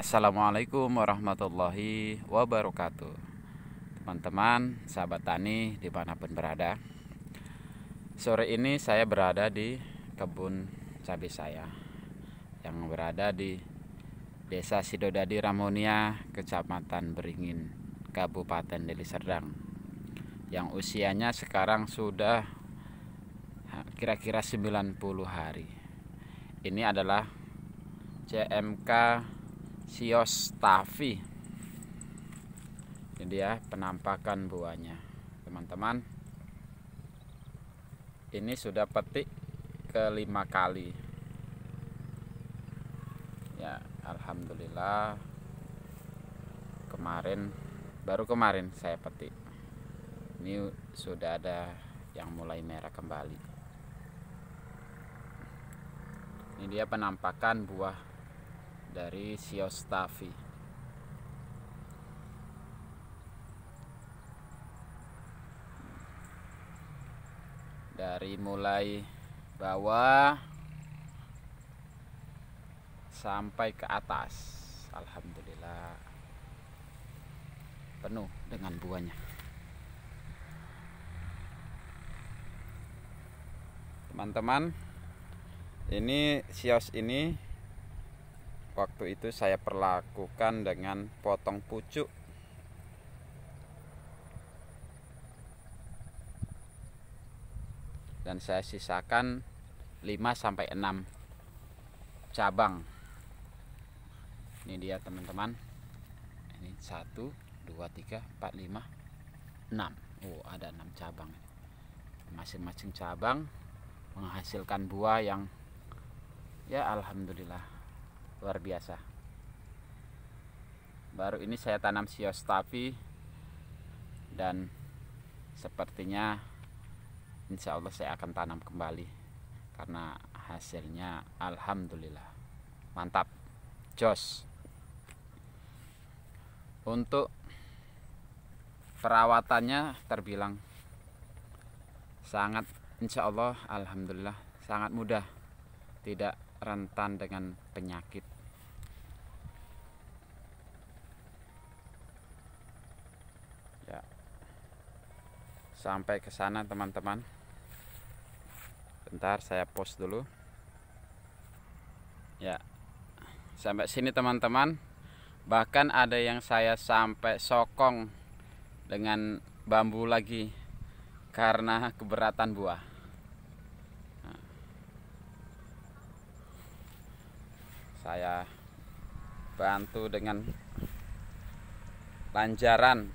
Assalamualaikum warahmatullahi wabarakatuh Teman-teman, sahabat tani dimanapun berada Sore ini saya berada di kebun cabai saya Yang berada di Desa Sidodadi Ramonia, Kecamatan Beringin, Kabupaten Deli Serdang Yang usianya sekarang sudah kira-kira 90 hari Ini adalah CMK sios tafi ini dia ya, penampakan buahnya teman-teman ini sudah petik kelima kali ya Alhamdulillah kemarin baru kemarin saya petik ini sudah ada yang mulai merah kembali ini dia penampakan buah dari Siostafi dari mulai bawah sampai ke atas Alhamdulillah penuh dengan buahnya teman-teman ini sios ini waktu itu saya perlakukan dengan potong pucuk dan saya sisakan 5 sampai 6 cabang ini dia teman-teman ini 1 2 3 4 5 6 Oh ada 6 cabang masing-masing cabang menghasilkan buah yang ya Alhamdulillah luar biasa baru ini saya tanam sios dan sepertinya insya Allah saya akan tanam kembali karena hasilnya Alhamdulillah mantap jos untuk perawatannya terbilang sangat insya Allah Alhamdulillah sangat mudah tidak rentan dengan penyakit sampai ke sana teman-teman bentar saya post dulu ya sampai sini teman-teman bahkan ada yang saya sampai sokong dengan bambu lagi karena keberatan buah saya bantu dengan lanjaran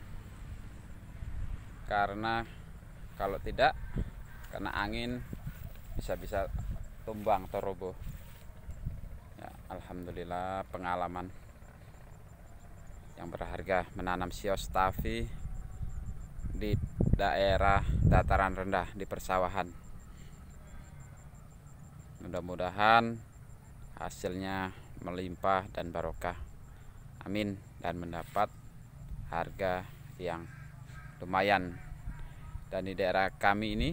karena kalau tidak karena angin bisa-bisa tumbang atau roboh ya, Alhamdulillah pengalaman yang berharga menanam sios di daerah dataran rendah di persawahan mudah-mudahan hasilnya melimpah dan barokah amin dan mendapat harga yang lumayan dan di daerah kami ini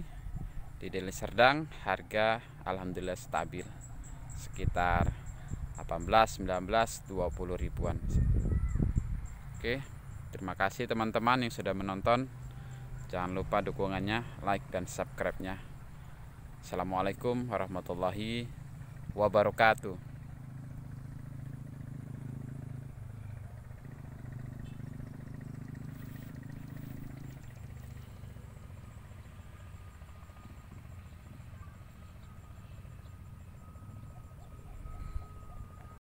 di Deli Serdang harga alhamdulillah stabil sekitar 18, 19, 20 ribuan. Oke, terima kasih teman-teman yang sudah menonton. Jangan lupa dukungannya, like dan subscribe-nya. Assalamualaikum warahmatullahi wabarakatuh.